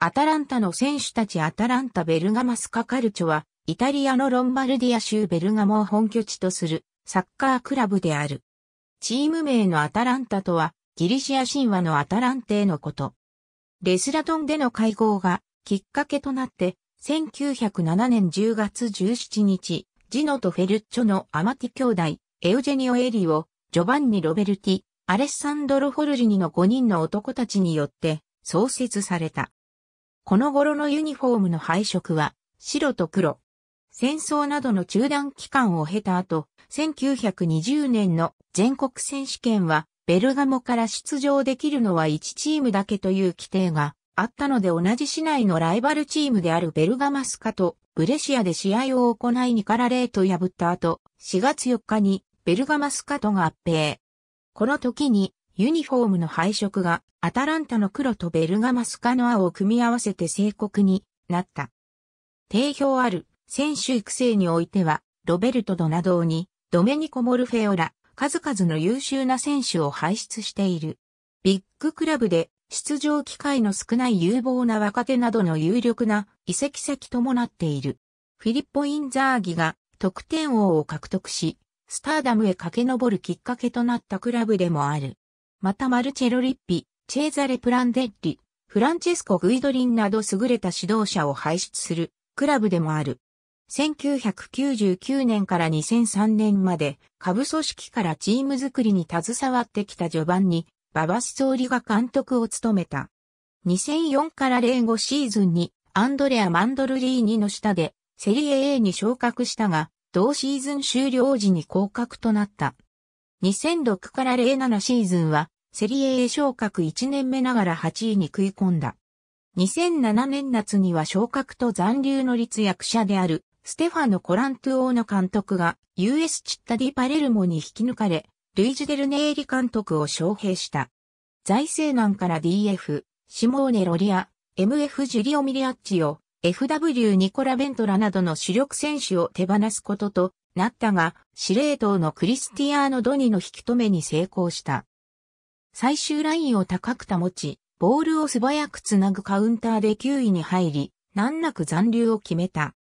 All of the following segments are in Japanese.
アタランタの選手たちアタランタ・ベルガマスカカルチョは、イタリアのロンバルディア州ベルガモを本拠地とするサッカークラブである。チーム名のアタランタとは、ギリシア神話のアタランテのこと。レスラトンでの会合がきっかけとなって、1907年10月17日、ジノとフェルッチョのアマティ兄弟、エウジェニオ・エリオ、ジョバンニ・ロベルティ、アレッサンドロ・ホルジニの5人の男たちによって創設された。この頃のユニフォームの配色は白と黒。戦争などの中断期間を経た後、1920年の全国選手権はベルガモから出場できるのは1チームだけという規定があったので同じ市内のライバルチームであるベルガマスカとブレシアで試合を行いラからトを破った後、4月4日にベルガマスカと合併。この時にユニフォームの配色がアタランタの黒とベルガマスカの青を組み合わせて正国になった。定評ある選手育成においては、ロベルト・ドナドーに、ドメニコ・モルフェオラ、数々の優秀な選手を輩出している。ビッグクラブで出場機会の少ない有望な若手などの有力な移籍先ともなっている。フィリッポ・インザーギが得点王を獲得し、スターダムへ駆け上るきっかけとなったクラブでもある。またマルチェロ・リッピ、チェーザレ・プランデッリ、フランチェスコ・グイドリンなど優れた指導者を輩出するクラブでもある。1999年から2003年まで下部組織からチーム作りに携わってきた序盤にババス総理が監督を務めた。2004から05シーズンにアンドレア・マンドルリーニの下でセリエ A に昇格したが、同シーズン終了時に降格となった。2006から07シーズンはセリエ A 昇格1年目ながら8位に食い込んだ。2007年夏には昇格と残留の立役者である、ステファノ・コラントゥオーの監督が US チッタディ・パレルモに引き抜かれ、ルイジ・デルネーリ監督を招聘した。財政難から DF、シモーネ・ロリア、MF・ ジュリオ・ミリアッチを FW・ ニコラ・ベントラなどの主力選手を手放すこととなったが、司令塔のクリスティアーノ・ドニの引き止めに成功した。最終ラインを高く保ち、ボールを素早くつなぐカウンターで9位に入り、難なく残留を決めた。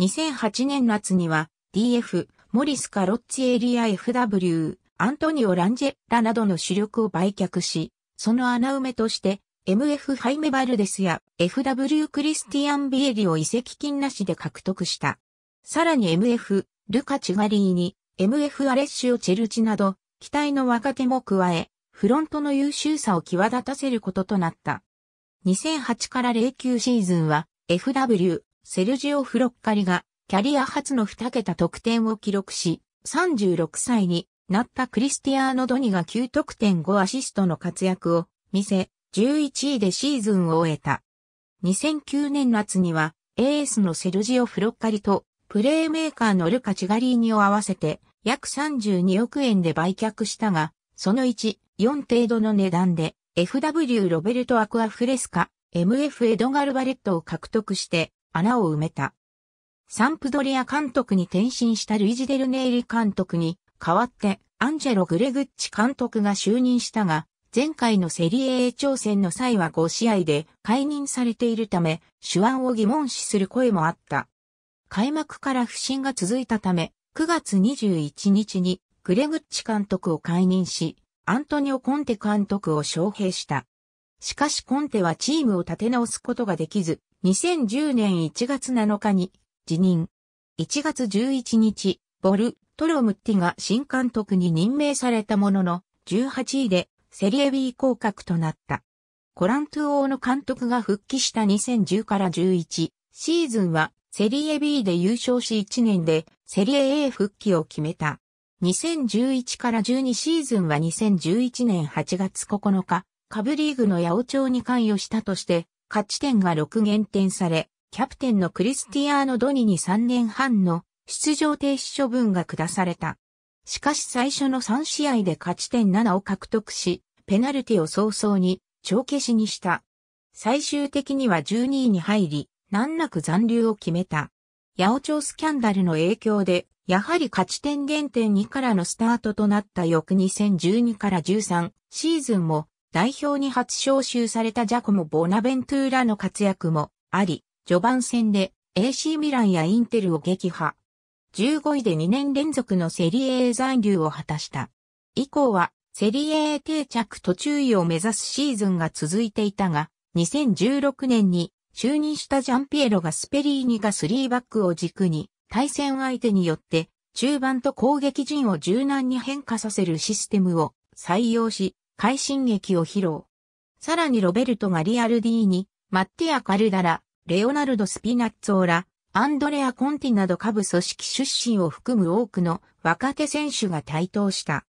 2008年夏には DF、モリスカロッチエリア FW、アントニオ・ランジェラなどの主力を売却し、その穴埋めとして MF ハイメバルデスや FW クリスティアン・ビエリを移籍金なしで獲得した。さらに MF、ルカ・チガリーに MF アレッシオ・チェルチなど、期待の若手も加え、フロントの優秀さを際立たせることとなった。2008から09シーズンは FW、セルジオ・フロッカリがキャリア初の2桁得点を記録し、36歳になったクリスティアーノ・ドニが9得点5アシストの活躍を見せ、11位でシーズンを終えた。2009年夏には、エースのセルジオ・フロッカリと、プレーメーカーのルカ・チガリーニを合わせて、約32億円で売却したが、その1、4程度の値段で FW ロベルト・アクアフレスカ、MF エドガル・バレットを獲得して穴を埋めた。サンプドリア監督に転身したルイジ・デルネイリ監督に代わってアンジェロ・グレグッチ監督が就任したが、前回のセリエ A 挑戦の際は5試合で解任されているため、手腕を疑問視する声もあった。開幕から不振が続いたため、9月21日にグレグッチ監督を解任し、アントニオ・コンテ監督を招聘した。しかしコンテはチームを立て直すことができず、2010年1月7日に辞任。1月11日、ボル、トロムッティが新監督に任命されたものの、18位でセリエ B 降格となった。コラントゥ王の監督が復帰した2010から11シーズンはセリエ B で優勝し1年でセリエ A 復帰を決めた。2011から12シーズンは2011年8月9日、下部リーグの八百長に関与したとして、勝ち点が6減点され、キャプテンのクリスティアーノ・ドニに3年半の出場停止処分が下された。しかし最初の3試合で勝ち点7を獲得し、ペナルティを早々に帳消しにした。最終的には12位に入り、難なく残留を決めた。八百長スキャンダルの影響でやはり勝ち点減点2からのスタートとなった翌2012から13シーズンも代表に初招集されたジャコモ・ボナベントゥーラの活躍もあり、序盤戦で AC ミランやインテルを撃破。15位で2年連続のセリエ A 残留を果たした。以降はセリエ A 定着と注意を目指すシーズンが続いていたが、2016年に就任したジャンピエロがスペリーニが3バックを軸に対戦相手によって中盤と攻撃陣を柔軟に変化させるシステムを採用し、快進撃を披露。さらにロベルトがリアルディーマッティア・カルダラ、レオナルド・スピナッツォーラ、アンドレア・コンティなど下部組織出身を含む多くの若手選手が台頭した。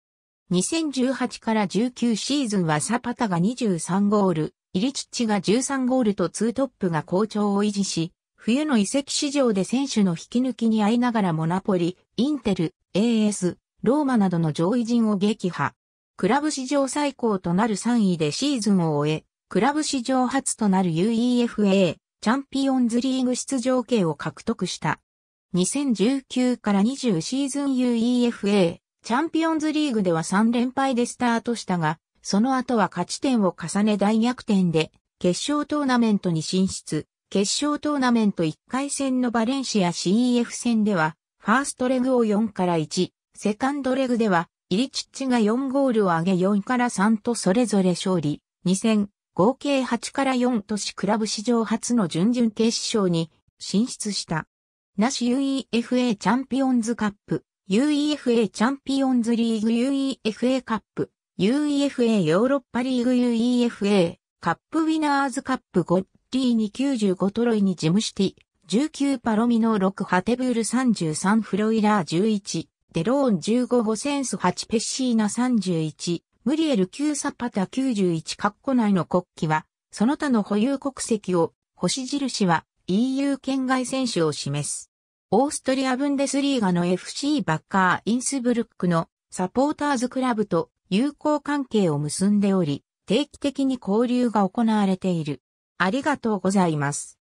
2018から19シーズンはサパタが23ゴール、イリチッチが13ゴールと2トップが好調を維持し、冬の移籍市場で選手の引き抜きに遭いながらモナポリ、インテル、AS、ローマなどの上位陣を撃破。クラブ史上最高となる3位でシーズンを終え、クラブ史上初となる UEFA チャンピオンズリーグ出場権を獲得した。2019から20シーズン UEFA チャンピオンズリーグでは3連敗でスタートしたが、その後は勝ち点を重ね大逆転で決勝トーナメントに進出。決勝トーナメント1回戦のバレンシア CEF 戦では、ファーストレグを4から1、セカンドレグでは、イリチッチが4ゴールを挙げ4から3とそれぞれ勝利、2戦、合計8から4都市クラブ史上初の準々決勝に進出した。ナシ UEFA チャンピオンズカップ、UEFA チャンピオンズリーグ UEFA カップ、UEFA ヨーロッパリーグ UEFA カップウィナーズカップ5、t－ に95トロイにジムシティ、19パロミノ6ハテブール33フロイラー11、デローン15ホセンス8ペッシーナ31、ムリエル9サパタ91ッコ内の国旗は、その他の保有国籍を、星印は EU 県外選手を示す。オーストリアブンデスリーガの FC バッカーインスブルックのサポーターズクラブと友好関係を結んでおり、定期的に交流が行われている。ありがとうございます。